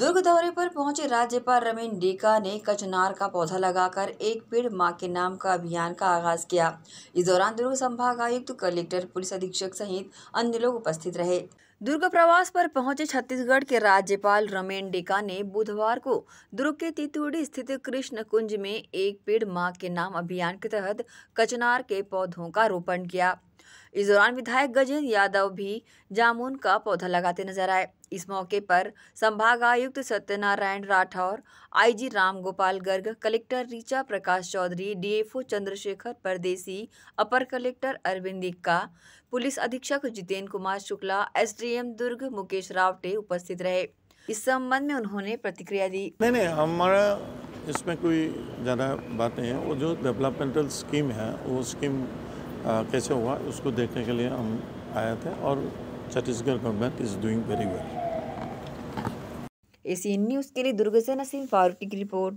दुर्ग दौरे पर पहुंचे राज्यपाल रमेन डीका ने कचनार का पौधा लगाकर एक पेड़ मां के नाम का अभियान का आगाज किया इस दौरान दुर्ग संभाग आयुक्त कलेक्टर पुलिस अधीक्षक सहित अन्य लोग उपस्थित रहे दुर्ग प्रवास पर पहुंचे छत्तीसगढ़ के राज्यपाल रमेन डेका ने बुधवार को दुर्ग के तितुड़ी स्थित कृष्ण कुंज में एक पेड़ मां के नाम अभियान के तहत कचनार के पौधों का रोपण किया इस दौरान विधायक गजेंद्र यादव भी जामुन का पौधा लगाते नजर आए इस मौके पर संभाग आयुक्त Satyanarayan Rathore IG Ram Gopal Garg collector Richa Prakash Chaudhary DFO Chandrashekhar Pardesi अपर कलेक्टर अरविंद इक्का पुलिस अधीक्षक जितेंद्र कुमार शुक्ला एसडीएम दुर्ग मुकेश रावटे उपस्थित रहे इस संबंध में उन्होंने प्रतिक्रिया दी नहीं नहीं हमारा इसमें कोई ज़्यादा बात नहीं है वो जो डेवलपमेंटल स्कीम है वो स्कीम कैसे हुआ उसको देखने के लिए हम आए थे और Chhattisgarh government is doing very well Asian news के लिए दुर्गा नसीम फारूक की रिपोर्ट